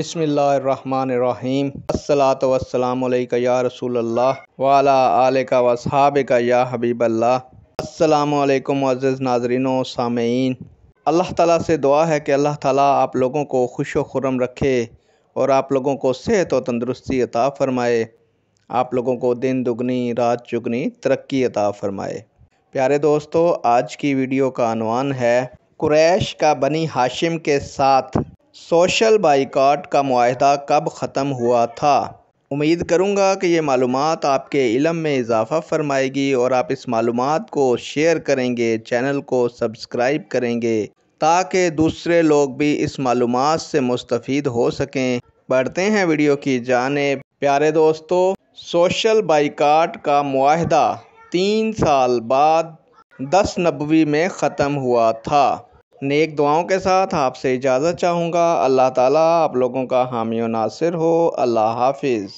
बसमीम असलातम या रसूल अल्लाह वाला आल का या हबीब अल्लाह असलकम अज़ नाजरीन सामीन अल्लाह ताला से दुआ है कि अल्लाह ताला आप लोगों को खुश व खुरम रखे और आप लोगों को सेहत और तंदरुस्ती अता फ़रमाए आप लोगों को दिन दुगनी रात चुगनी तरक्की अता फ़रमाए प्यारे दोस्तों आज की वीडियो का अनवान है कुरैश का बनी हाशिम के साथ सोशल बाइकाट का माहदा कब ख़त्म हुआ था उम्मीद करूँगा कि ये मालूम आपके इलम में इजाफ़ा फरमाएगी और आप इस मालूम को शेयर करेंगे चैनल को सब्सक्राइब करेंगे ताकि दूसरे लोग भी इस मालूम से मुस्तफ़ हो सकें बढ़ते हैं वीडियो की जानेब प्यारे दोस्तों सोशल बाइकाट का माहदा तीन साल बाद दस नबी में ख़त्म हुआ था नेक दुआओं के साथ आपसे इजाज़त चाहूँगा अल्लाह ताला आप लोगों का हामी नासिर हो अल्लाह हाफिज़